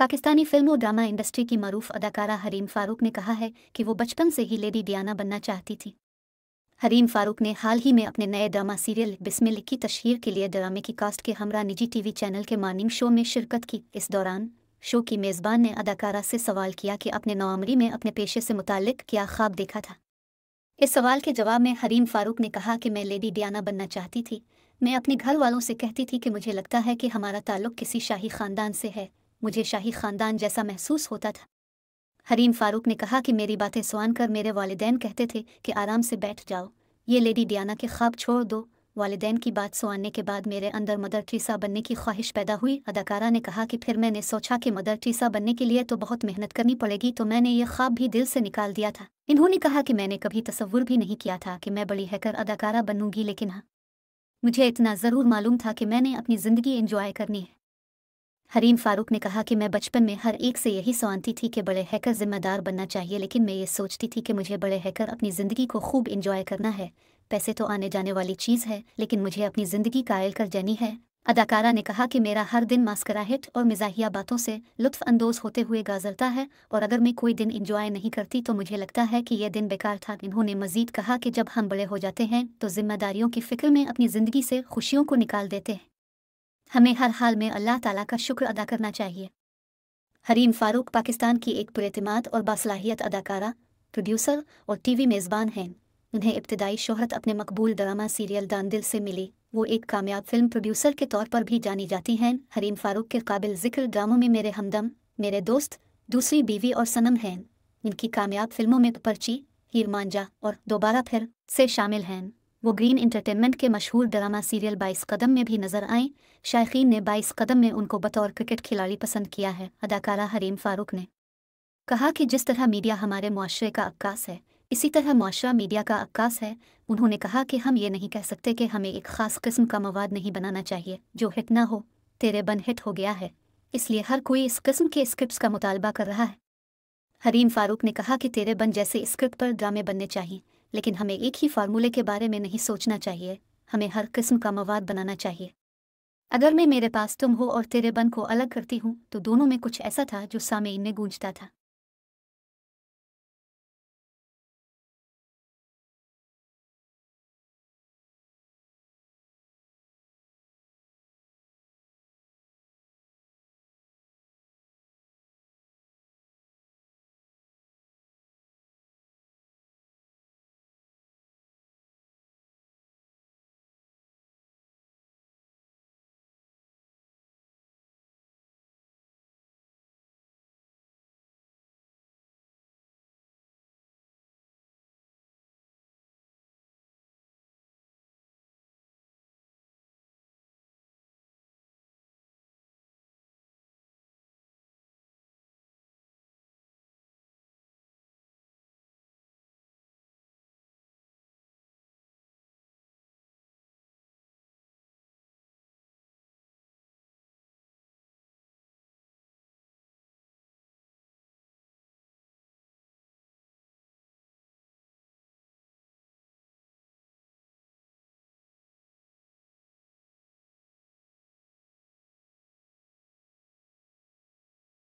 Pakistani film और drama industry की मरूफ अदाकारा हरीम फारूक ने कहा है कि वो बचपन से ही लेडी डियाना बनना चाहती थी हरीम फारूक ने हाल ही में अपने नए ड्रामा सीरियल बिस्मिल की तशहर के लिए ड्रामे की कास्ट के हमरा निजी टीवी चैनल के मॉर्निंग शो में शिरकत की इस दौरान शो की मेज़बान ने अदाकारा से सवाल किया कि अपने नौमरी में अपने पेशे से मुतक क्या ख्वाब देखा था इस सवाल के जवाब में हरीम फारूक ने कहा कि मैं लेडी डियाना बनना चाहती थी मैं अपने घर वालों से कहती थी कि मुझे लगता है कि हमारा ताल्लुक किसी शाही ख़ानदान से है मुझे शाही ख़ानदान जैसा महसूस होता था हरीम फारूक ने कहा कि मेरी बातें सुन कर मेरे वालदेन कहते थे कि आराम से बैठ जाओ ये लेडी डियाना के ख्वाब छोड़ दो वालदेन की बात सुनने के बाद मेरे अंदर मदर टीसा बनने की ख्वाहिश पैदा हुई अदाकारा ने कहा कि फिर मैंने सोचा कि मदर टीसा बनने के लिए तो बहुत मेहनत करनी पड़ेगी तो मैंने ये ख्वाब भी दिल से निकाल दिया था इन्होंने कहा कि मैंने कभी तस्वुर भी नहीं किया था कि मैं बड़ी हैकर अदाकारा बनूंगी लेकिन हाँ मुझे इतना ज़रूर मालूम था कि मैंने अपनी ज़िंदगी इंजॉय करनी है हरीम फारूक ने कहा कि मैं बचपन में हर एक से यही सोचती थी कि बड़े हैकर जिम्मेदार बनना चाहिए लेकिन मैं ये सोचती थी कि मुझे बड़े हैकर अपनी ज़िंदगी को खूब इंजॉय करना है पैसे तो आने जाने वाली चीज़ है लेकिन मुझे अपनी ज़िंदगी कायल कर जानी है अदाकारा ने कहा कि मेरा हर दिन मास्कराहट और मिजाहिया बातों से लुफ्फानंदोज़ होते हुए गाजरता है और अगर मैं कोई दिन इंजॉय नहीं करती तो मुझे लगता है कि यह दिन बेकार था इन्होंने मजीद कहा कि जब हम बड़े हो जाते हैं तो जिम्मेदारियों की फिक्र में अपनी ज़िंदगी से खुशियों को निकाल देते हैं हमें हर हाल में अल्लाह ताला का शुक्र अदा करना चाहिए हरीम फारूक पाकिस्तान की एक पुरतमाद और बासलाहियत अदाकारा प्रोड्यूसर और टीवी मेज़बान हैं उन्हें इब्तदाई शोहरत अपने मकबूल ड्रामा सीरियल दान दिल से मिली वो एक कामयाब फिल्म प्रोड्यूसर के तौर पर भी जानी जाती हैं हरीम फारूक के काबिल जिक्र ड्रामों में मेरे हमदम मेरे दोस्त दूसरी बीवी और सनम हैं इनकी कामयाब फिल्मों में तो पर्ची हीरमांझा और दोबारा फिर से शामिल हैं वो ग्रीन इंटरटेनमेंट के मशहूर ड्रामा सीरियल बाईस कदम में भी नजर आए शायकीन ने बाईस कदम में उनको बतौर क्रिकेट खिलाड़ी पसंद किया है अदाकारा हरीम फारूक ने कहा कि जिस तरह मीडिया हमारे मुआरे का अक्कास है इसी तरह मुआरा मीडिया का अक्कास है उन्होंने कहा कि हम ये नहीं कह सकते कि हमें एक ख़ास किस्म का मवाद नहीं बनाना चाहिए जो हिट ना हो तेरे बन हिट हो गया है इसलिए हर कोई इस किस्म के स्क्रिप्ट का मुतालबा कर रहा है हरीम फारूक ने कहा कि तेरे बन जैसे स्क्रिप्ट पर ड्रामे बनने चाहिए लेकिन हमें एक ही फार्मूले के बारे में नहीं सोचना चाहिए हमें हर किस्म का मवाद बनाना चाहिए अगर मैं मेरे पास तुम हो और तेरे बन को अलग करती हूँ तो दोनों में कुछ ऐसा था जो सामेन में गूंजता था